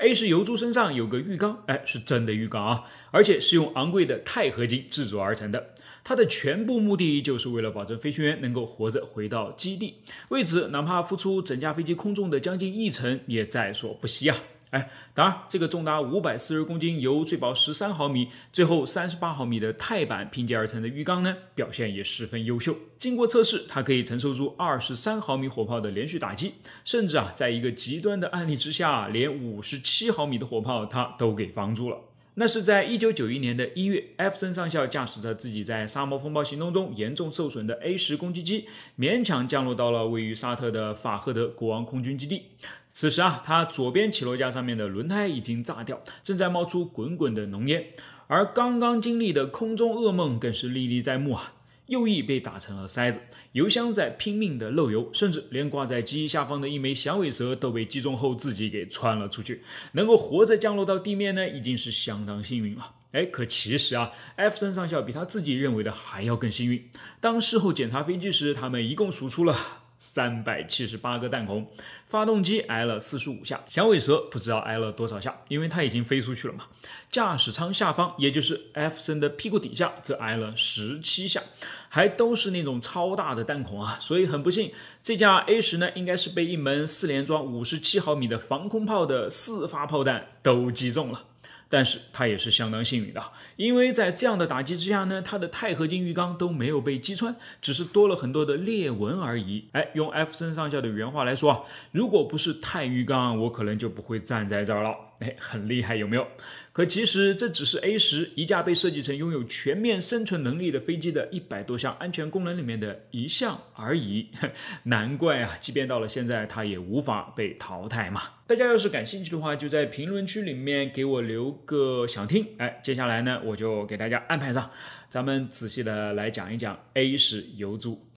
A 是油猪身上有个浴缸，哎，是真的浴缸啊，而且是用昂贵的钛合金制作而成的。它的全部目的就是为了保证飞行员能够活着回到基地，为此哪怕付出整架飞机空中的将近一成也在所不惜啊。哎，当然，这个重达五百四十公斤、由最薄十三毫米、最后三十八毫米的钛板拼接而成的浴缸呢，表现也十分优秀。经过测试，它可以承受住二十三毫米火炮的连续打击，甚至啊，在一个极端的案例之下，连五十七毫米的火炮它都给防住了。那是在一九九一年的一月，艾弗森上校驾驶着自己在沙漠风暴行动中严重受损的 A 十攻击机，勉强降落到了位于沙特的法赫德国王空军基地。此时啊，他左边起落架上面的轮胎已经炸掉，正在冒出滚滚的浓烟，而刚刚经历的空中噩梦更是历历在目啊。右翼被打成了筛子，油箱在拼命的漏油，甚至连挂在机翼下方的一枚响尾蛇都被击中后自己给穿了出去，能够活着降落到地面呢，已经是相当幸运了。哎，可其实啊，艾弗森上校比他自己认为的还要更幸运。当事后检查飞机时，他们一共数出了。三百七十八个弹孔，发动机挨了四十五下，响尾蛇不知道挨了多少下，因为它已经飞出去了嘛。驾驶舱下方，也就是 F 弗森的屁股底下，则挨了十七下，还都是那种超大的弹孔啊。所以很不幸，这架 A 十呢，应该是被一门四连装五十七毫米的防空炮的四发炮弹都击中了。但是他也是相当幸运的，因为在这样的打击之下呢，他的钛合金浴缸都没有被击穿，只是多了很多的裂纹而已。哎，用 F 弗森上校的原话来说啊，如果不是钛浴缸，我可能就不会站在这儿了。哎，很厉害，有没有？可其实这只是 A 十一架被设计成拥有全面生存能力的飞机的一百多项安全功能里面的一项而已。难怪啊，即便到了现在，它也无法被淘汰嘛。大家要是感兴趣的话，就在评论区里面给我留个想听。哎，接下来呢，我就给大家安排上，咱们仔细的来讲一讲 A 十油租。